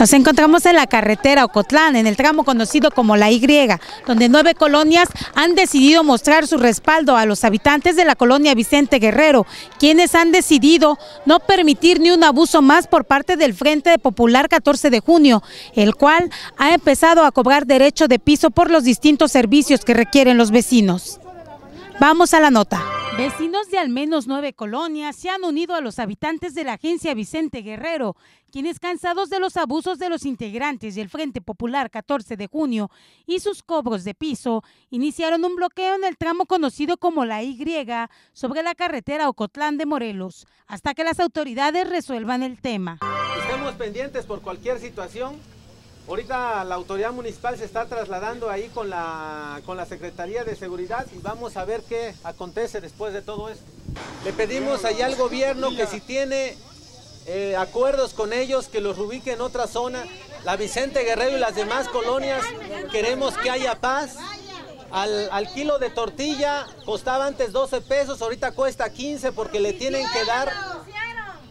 Nos encontramos en la carretera Ocotlán, en el tramo conocido como La Y, donde nueve colonias han decidido mostrar su respaldo a los habitantes de la colonia Vicente Guerrero, quienes han decidido no permitir ni un abuso más por parte del Frente Popular 14 de junio, el cual ha empezado a cobrar derecho de piso por los distintos servicios que requieren los vecinos. Vamos a la nota. Vecinos de al menos nueve colonias se han unido a los habitantes de la agencia Vicente Guerrero, quienes cansados de los abusos de los integrantes del Frente Popular 14 de junio y sus cobros de piso, iniciaron un bloqueo en el tramo conocido como la Y sobre la carretera Ocotlán de Morelos, hasta que las autoridades resuelvan el tema. Estamos pendientes por cualquier situación Ahorita la autoridad municipal se está trasladando ahí con la, con la Secretaría de Seguridad y vamos a ver qué acontece después de todo esto. Le pedimos allá al gobierno que si tiene eh, acuerdos con ellos, que los ubique en otra zona. La Vicente Guerrero y las demás colonias queremos que haya paz. Al, al, kilo de tortilla costaba antes 12 pesos, ahorita cuesta 15 porque le tienen que dar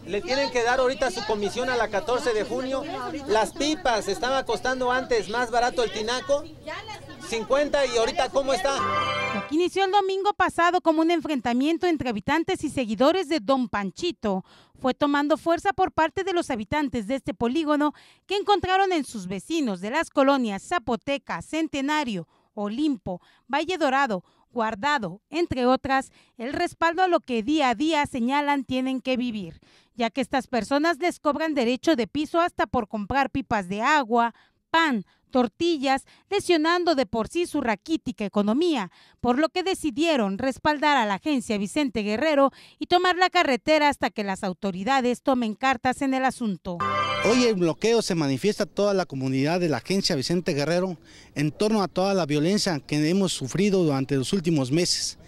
le tienen que dar ahorita su comisión a la 14 de junio. Las pipas estaba costando antes más barato el tinaco, 50 y ahorita cómo está. Lo que inició el domingo pasado como un enfrentamiento entre habitantes y seguidores de Don Panchito fue tomando fuerza por parte de los habitantes de este polígono que encontraron en sus vecinos de las colonias Zapoteca, Centenario, Olimpo, Valle Dorado, Guardado, entre otras, el respaldo a lo que día a día señalan tienen que vivir ya que estas personas les cobran derecho de piso hasta por comprar pipas de agua, pan, tortillas, lesionando de por sí su raquítica economía, por lo que decidieron respaldar a la agencia Vicente Guerrero y tomar la carretera hasta que las autoridades tomen cartas en el asunto. Hoy el bloqueo se manifiesta toda la comunidad de la agencia Vicente Guerrero en torno a toda la violencia que hemos sufrido durante los últimos meses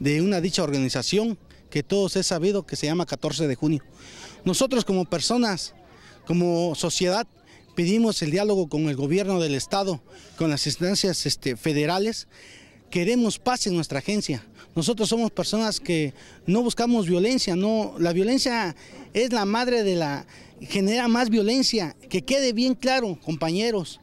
de una dicha organización que todos he sabido que se llama 14 de junio. Nosotros como personas, como sociedad, pedimos el diálogo con el gobierno del Estado, con las instancias este, federales. Queremos paz en nuestra agencia. Nosotros somos personas que no buscamos violencia, no, la violencia es la madre de la, genera más violencia. Que quede bien claro, compañeros,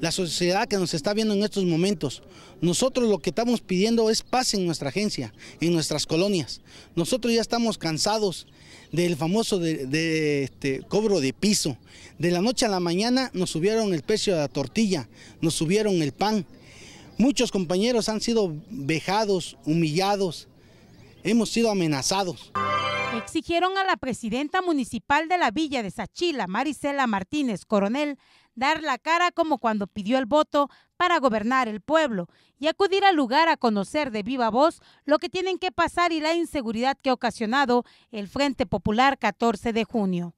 la sociedad que nos está viendo en estos momentos. Nosotros lo que estamos pidiendo es paz en nuestra agencia, en nuestras colonias. Nosotros ya estamos cansados del famoso este, cobro de piso. De la noche a la mañana nos subieron el precio de la tortilla, nos subieron el pan. Muchos compañeros han sido vejados, humillados, hemos sido amenazados. Exigieron a la presidenta municipal de la villa de Sachila, Marisela Martínez Coronel, dar la cara como cuando pidió el voto para gobernar el pueblo y acudir al lugar a conocer de viva voz lo que tienen que pasar y la inseguridad que ha ocasionado el Frente Popular 14 de junio.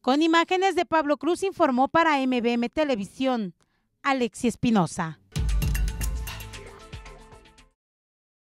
Con imágenes de Pablo Cruz informó para MBM Televisión, Alexi Espinosa.